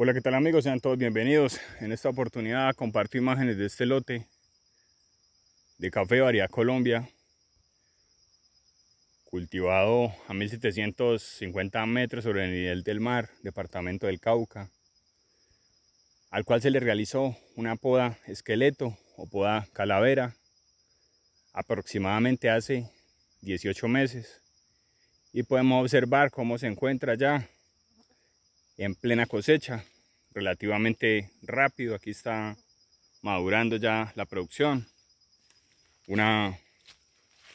Hola, ¿qué tal amigos? Sean todos bienvenidos. En esta oportunidad comparto imágenes de este lote de café Variedad Colombia, cultivado a 1750 metros sobre el nivel del mar, departamento del Cauca, al cual se le realizó una poda esqueleto o poda calavera aproximadamente hace 18 meses y podemos observar cómo se encuentra ya en plena cosecha, relativamente rápido. Aquí está madurando ya la producción. Una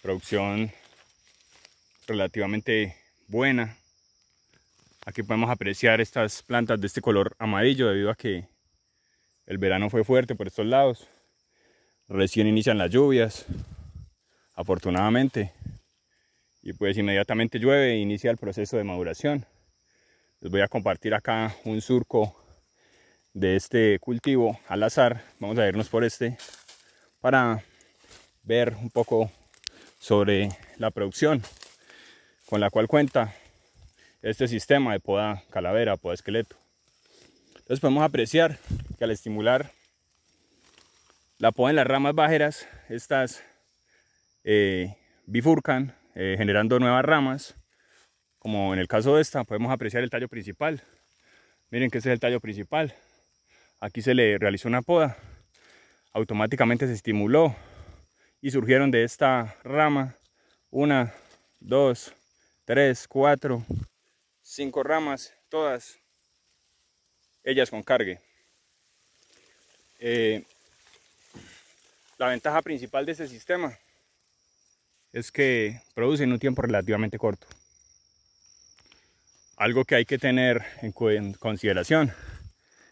producción relativamente buena. Aquí podemos apreciar estas plantas de este color amarillo debido a que el verano fue fuerte por estos lados. Recién inician las lluvias, afortunadamente. Y pues inmediatamente llueve e inicia el proceso de maduración les voy a compartir acá un surco de este cultivo al azar vamos a irnos por este para ver un poco sobre la producción con la cual cuenta este sistema de poda calavera, poda esqueleto. Entonces podemos apreciar que al estimular la poda en las ramas bajeras, estas eh, bifurcan eh, generando nuevas ramas como en el caso de esta, podemos apreciar el tallo principal. Miren que este es el tallo principal. Aquí se le realizó una poda. Automáticamente se estimuló y surgieron de esta rama una, dos, tres, cuatro, cinco ramas, todas ellas con cargue. Eh, la ventaja principal de este sistema es que produce en un tiempo relativamente corto algo que hay que tener en consideración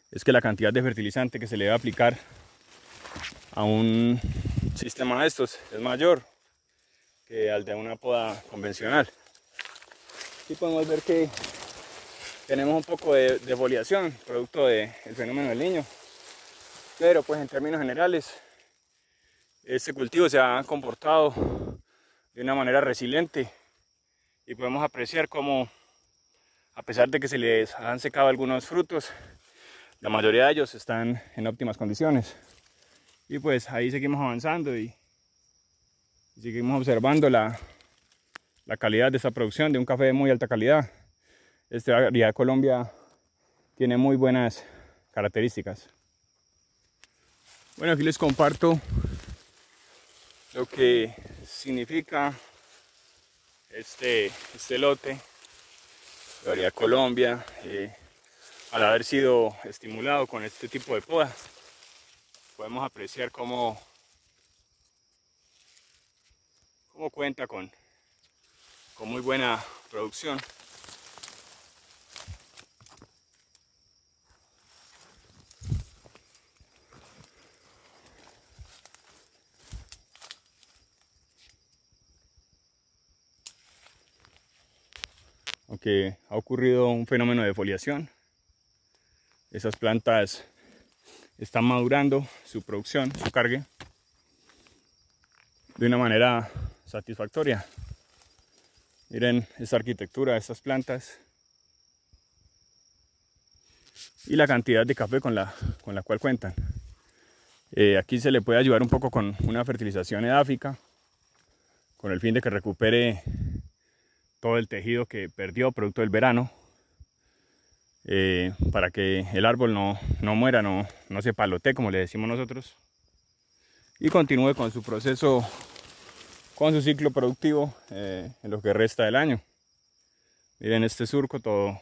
es que la cantidad de fertilizante que se le debe aplicar a un sistema de estos es mayor que al de una poda convencional. y podemos ver que tenemos un poco de desfoliación producto del fenómeno del niño, pero pues en términos generales este cultivo se ha comportado de una manera resiliente y podemos apreciar cómo a pesar de que se les han secado algunos frutos, la mayoría de ellos están en óptimas condiciones. Y pues ahí seguimos avanzando y, seguimos observando la, calidad de esta producción de un café de muy alta calidad. Este variedad de Colombia tiene muy buenas características. Bueno, aquí les comparto lo que significa este, este lote Colombia, eh, al haber sido estimulado con este tipo de podas, podemos apreciar cómo, cuenta con muy buena producción. que ha ocurrido un fenómeno de foliación. Esas plantas están madurando su producción, su cargue, de una manera satisfactoria. Miren esa arquitectura de estas plantas y la cantidad de café con la, con la cual cuentan. Eh, aquí se le puede ayudar un poco con una fertilización edáfica, con el fin de que recupere todo el tejido que perdió producto del verano eh, para que el árbol no, muera, no, se palote, como le decimos nosotros y continúe con su proceso, con su ciclo productivo eh, en lo que resta del año. Miren este surco, todo,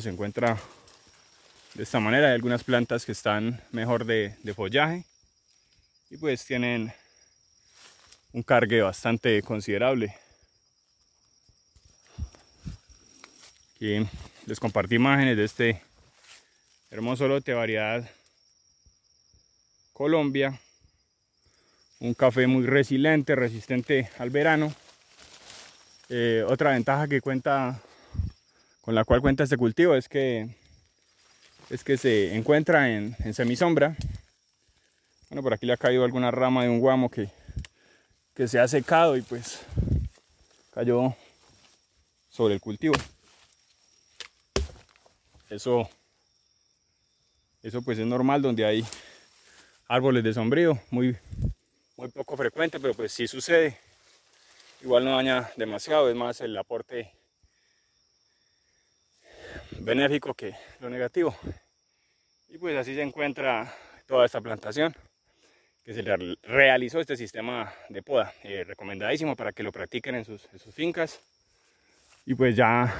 se encuentra de esta manera. Hay algunas plantas que están mejor de, de follaje y pues tienen un cargue bastante considerable. les compartí imágenes de este hermoso lote variedad Colombia. Un café muy resiliente, resistente al verano. Eh, otra ventaja que cuenta, con la cual cuenta este cultivo es que, es que se encuentra en, semisombra. Bueno, por aquí le ha caído alguna rama de un guamo que, que se ha secado y pues cayó sobre el cultivo. Eso, eso pues es normal donde hay árboles de sombrío, muy, muy poco frecuente, pero pues si sucede. Igual no daña demasiado, es más el aporte benéfico que lo negativo. Y pues así se encuentra toda esta plantación que se realizó este sistema de poda. Eh, recomendadísimo para que lo practiquen en sus, en sus fincas. Y pues ya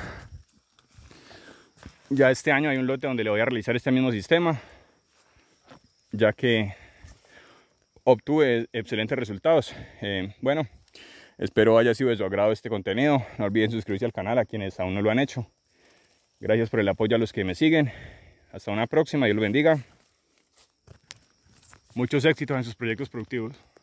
ya este año hay un lote donde le voy a realizar este mismo sistema, ya que obtuve excelentes resultados. Eh, bueno, espero haya sido de su agrado este contenido. No olviden suscribirse al canal a quienes aún no lo han hecho. Gracias por el apoyo a los que me siguen. Hasta una próxima, Dios los bendiga. Muchos éxitos en sus proyectos productivos.